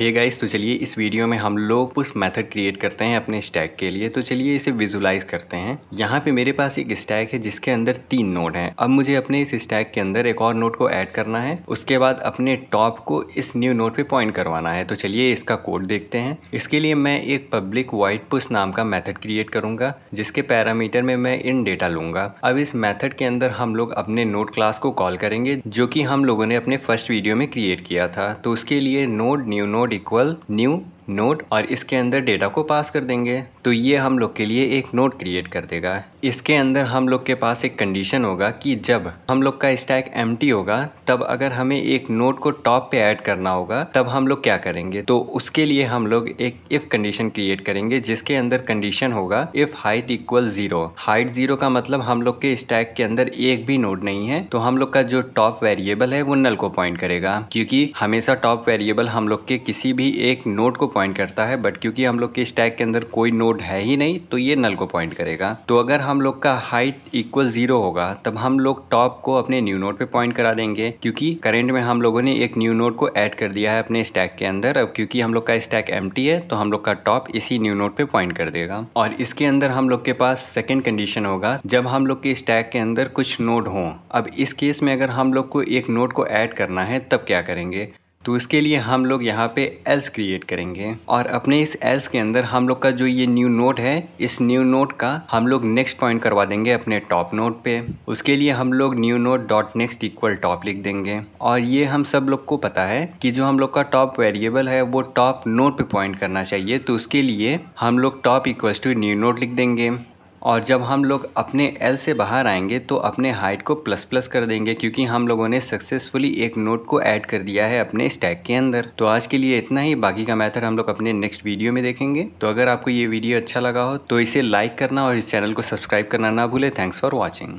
hey guys तो चलिए इस वीडियो में हम लोग पुश मेथड क्रिएट करते हैं अपने स्टैक के लिए तो चलिए इसे विजुलाइज करते हैं यहाँ पे मेरे पास एक स्टैक है जिसके अंदर तीन नोड हैं अब मुझे अपने इस स्टैक के अंदर एक और नोड को ऐड करना है उसके बाद अपने टॉप को इस न्यू नोड पे पॉइंट करवाना है तो चलिए इसका कोड देखते हैं इसके लिए मैं एक पब्लिक वाइट पुश नाम का मैथड क्रिएट करूंगा जिसके पैरामीटर में मैं इन डेटा लूंगा अब इस मैथड के अंदर हम लोग अपने नोट क्लास को कॉल करेंगे जो की हम लोगों ने अपने फर्स्ट वीडियो में क्रिएट किया था तो उसके लिए note new note node equal new node और इसके अंदर डेटा को पास कर देंगे तो ये हम लोग के लिए एक नोड क्रिएट कर देगा इसके अंदर हम लोग के पास एक कंडीशन होगा कि जब हम लोग का स्टैक एम होगा तब अगर हमें एक नोट को टॉप पे ऐड करना होगा तब हम लोग क्या करेंगे तो उसके लिए हम लोग एक इफ कंडीशन क्रिएट करेंगे जिसके अंदर कंडीशन होगा if height equal zero height zero का मतलब हम लोग के स्टैक के अंदर एक भी नोट नहीं है तो हम लोग का जो टॉप वेरिएबल है वो नल को पॉइंट करेगा क्योंकि हमेशा टॉप वेरिएबल हम लोग के किसी भी एक नोट को पॉइंट करता है बट क्योंकि हम लोग के स्टैक के अंदर कोई नोट है ही नहीं तो ये नल को पॉइंट करेगा तो अगर हम लोग का हाइट इक्वल ज़ीरो होगा तब हम लोग टॉप को अपने न्यू नोड पे पॉइंट करा देंगे क्योंकि करेंट में हम लोगों ने एक न्यू नोड को ऐड कर दिया है अपने स्टैक के अंदर अब क्योंकि हम लोग का स्टैक एम है तो हम लोग का टॉप इसी न्यू नोट पे पॉइंट कर देगा और इसके अंदर हम लोग के पास सेकेंड कंडीशन होगा जब हम लोग के स्टैक के अंदर कुछ नोट हों अब इस केस में अगर हम लोग को एक नोट को ऐड करना है तब क्या करेंगे तो इसके लिए हम लोग यहाँ पे एल्स क्रिएट करेंगे और अपने इस एल्स के अंदर हम लोग का जो ये न्यू नोट है इस न्यू नोट का हम लोग नेक्स्ट पॉइंट करवा देंगे अपने टॉप नोट पे उसके लिए हम लोग new note dot next equal top लिख देंगे और ये हम सब लोग को पता है कि जो हम लोग का टॉप वेरिएबल है वो टॉप नोट पे पॉइंट करना चाहिए तो उसके लिए हम लोग top equal to new note लिख देंगे और जब हम लोग अपने एल से बाहर आएंगे तो अपने हाइट को प्लस प्लस कर देंगे क्योंकि हम लोगों ने सक्सेसफुली एक नोट को ऐड कर दिया है अपने स्टैक के अंदर तो आज के लिए इतना ही बाकी का मैथड हम लोग अपने नेक्स्ट वीडियो में देखेंगे तो अगर आपको ये वीडियो अच्छा लगा हो तो इसे लाइक करना और इस चैनल को सब्सक्राइब करना ना भूलें थैंक्स फॉर वॉचिंग